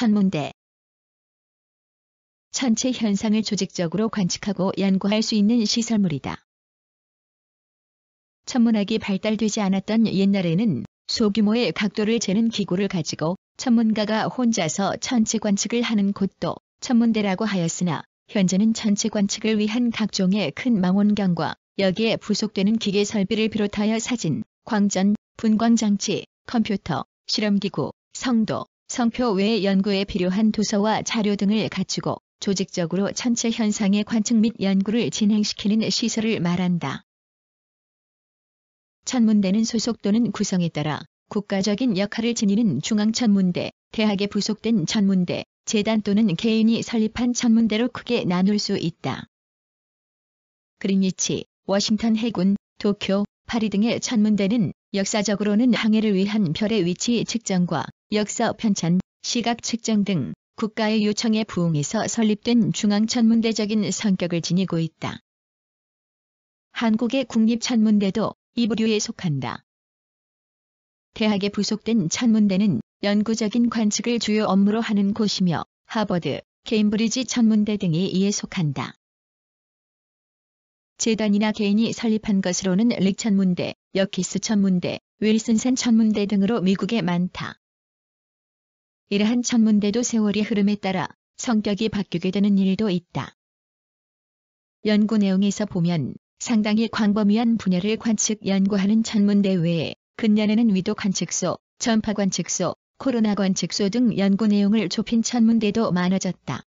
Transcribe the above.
천문대 천체 현상을 조직적으로 관측하고 연구할 수 있는 시설물이다. 천문학이 발달되지 않았던 옛날에는 소규모의 각도를 재는 기구를 가지고 천문가가 혼자서 천체 관측을 하는 곳도 천문대라고 하였으나 현재는 천체 관측을 위한 각종의 큰 망원경과 여기에 부속되는 기계 설비를 비롯하여 사진, 광전, 분광장치, 컴퓨터, 실험기구, 성도, 성표 외 연구에 필요한 도서와 자료 등을 갖추고 조직적으로 천체 현상의 관측 및 연구를 진행시키는 시설을 말한다. 천문대는 소속 또는 구성에 따라 국가적인 역할을 지니는 중앙천문대, 대학에 부속된 천문대, 재단 또는 개인이 설립한 천문대로 크게 나눌 수 있다. 그린위치, 워싱턴 해군, 도쿄, 파리 등의 천문대는 역사적으로는 항해를 위한 별의 위치 측정과 역사 편찬, 시각 측정 등 국가의 요청에 부응해서 설립된 중앙 천문대적인 성격을 지니고 있다. 한국의 국립 천문대도 이 부류에 속한다. 대학에 부속된 천문대는 연구적인 관측을 주요 업무로 하는 곳이며 하버드, 케임브리지 천문대 등이 이에 속한다. 재단이나 개인이 설립한 것으로는 릭 천문대, 여키스 천문대, 윌슨산 천문대 등으로 미국에 많다. 이러한 천문대도 세월의 흐름에 따라 성격이 바뀌게 되는 일도 있다. 연구 내용에서 보면 상당히 광범위한 분야를 관측 연구하는 천문대 외에 근년에는 위도 관측소, 전파 관측소, 코로나 관측소 등 연구 내용을 좁힌 천문대도 많아졌다.